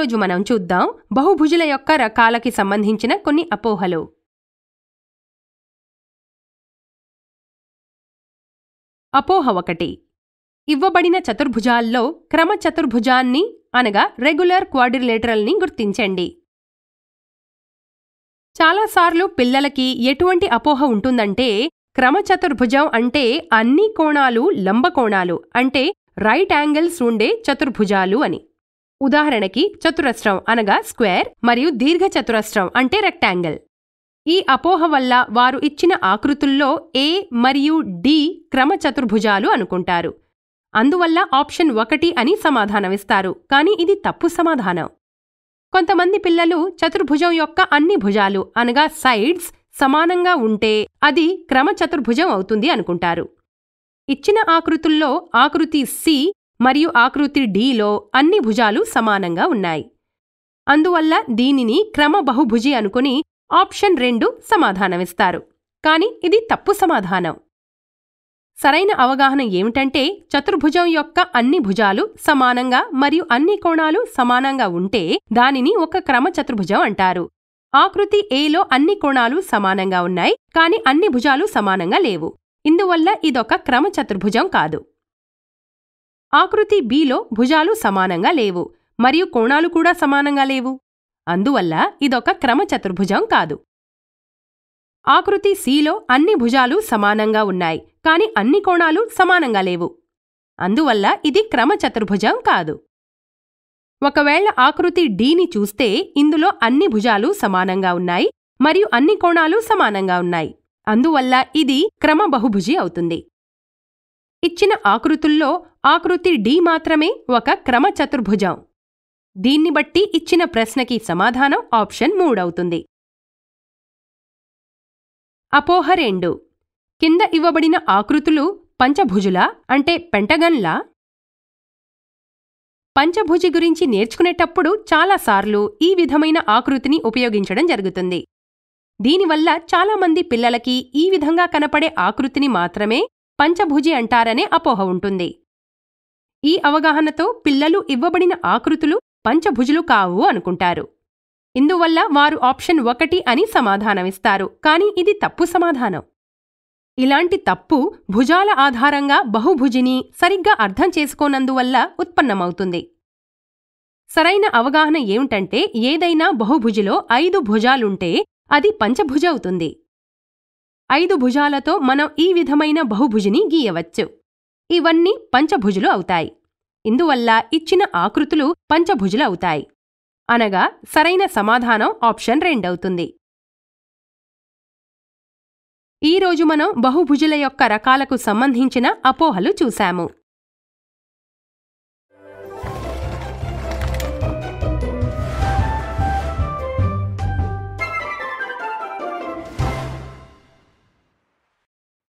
ఈరోజు మనం చూద్దాం బహుభుజుల యొక్క రకాలకి సంబంధించిన కొన్ని అపోహలు అపోహ ఒకటి ఇవ్వబడిన చతుర్భుజాల్లో క్రమ చతుర్భుజాన్ని అనగా రెగ్యులర్ క్వాడ్రిలేటరల్ని గుర్తించండి చాలాసార్లు పిల్లలకి ఎటువంటి అపోహ ఉంటుందంటే క్రమచతుర్భుజం అంటే అన్ని కోణాలు లంబకోణాలు అంటే రైట్ యాంగిల్స్ ఉండే చతుర్భుజాలు అని ఉదాహరణకి చతురస్రం అనగా స్క్వేర్ మరియు దీర్ఘ చతురస్రం అంటే రెక్టాంగిల్ ఈ అపోహ వల్ల వారు ఇచ్చిన ఆకృతుల్లో ఏ మరియు డి క్రమ చతుర్భుజాలు అనుకుంటారు అందువల్ల ఆప్షన్ ఒకటి అని సమాధానమిస్తారు కానీ ఇది తప్పు సమాధానం కొంతమంది పిల్లలు చతుర్భుజం యొక్క అన్ని భుజాలు అనగా సైడ్స్ సమానంగా ఉంటే అది క్రమచతుర్భుజం అవుతుంది అనుకుంటారు ఇచ్చిన ఆకృతుల్లో ఆకృతి సి మరియు ఆకృతి డీలో అన్ని భుజాలు సమానంగా ఉన్నాయి అందువల్ల దీనిని క్రమ బహుభుజి అనుకుని ఆప్షన్ రెండు సమాధానమిస్తారు కాని ఇది తప్పు సమాధానం సరైన అవగాహన ఏమిటంటే చతుర్భుజం యొక్క అన్ని భుజాలు సమానంగా మరియు అన్ని కోణాలు సమానంగా ఉంటే దానిని ఒక క్రమ చతుర్భుజం అంటారు ఆకృతి ఏలో అన్ని కోణాలు సమానంగా ఉన్నాయి కాని అన్ని భుజాలు సమానంగా లేవు ఇందువల్ల ఇదొక క్రమ చతుర్భుజం కాదు ఆకృతి బిలో భుజాలు సమానంగా లేవు మరియు కోణాలు కూడా సమానంగా లేవు అందువల్ల ఇదొక క్రమచతుర్భుజం కాదు ఆకృతి సిలో అన్ని భుజాలు సమానంగా ఉన్నాయి కాని అన్ని కోణాలు సమానంగా లేవు అందువల్ల ఇది క్రమచతుర్భుజం కాదు ఒకవేళ ఆకృతి డీని చూస్తే ఇందులో అన్ని భుజాలు సమానంగా ఉన్నాయి మరియు అన్ని కోణాలు సమానంగా ఉన్నాయి అందువల్ల ఇది క్రమబహుభుజి అవుతుంది ఇచ్చిన ఆకృతుల్లో ఆకృతి డి మాత్రమే ఒక క్రమ చతుర్భుజం దీన్ని బట్టి ఇచ్చిన ప్రశ్నకి సమాధానం ఆప్షన్ మూడవుతుంది అపోహ రెండు కింద ఇవ్వబడిన ఆకృతులు పంచభుజులా అంటే పెంటగన్లా పంచభుజి గురించి నేర్చుకునేటప్పుడు చాలాసార్లు ఈ విధమైన ఆకృతిని ఉపయోగించడం జరుగుతుంది దీనివల్ల చాలామంది పిల్లలకి ఈ విధంగా కనపడే ఆకృతిని మాత్రమే పంచభుజి అంటారనే అపోహ ఉంటుంది ఈ అవగాహనతో పిల్లలు ఇవ్వబడిన ఆకృతులు పంచభుజులు కావు అనుకుంటారు ఇందువల్ల వారు ఆప్షన్ ఒకటి అని సమాధానమిస్తారు కాని ఇది తప్పు సమాధానం ఇలాంటి తప్పు భుజాల ఆధారంగా బహుభుజిని సరిగ్గా అర్థం చేసుకోనందువల్ల ఉత్పన్నమవుతుంది సరైన అవగాహన ఏమిటంటే ఏదైనా బహుభుజిలో ఐదు భుజాలుంటే అది పంచభుజవుతుంది ఐదు భుజాలతో మనం ఈ విధమైన బహుభుజిని గీయవచ్చు ఇవన్నీ పంచభుజులు అవుతాయి ఇందువల్ల ఇచ్చిన ఆకృతులు పంచభుజులు అవుతాయి అనగా సరైన సమాధానం ఆప్షన్ రెండవుతుంది ఈరోజు మనం బహుభుజుల యొక్క రకాలకు సంబంధించిన అపోహలు చూశాము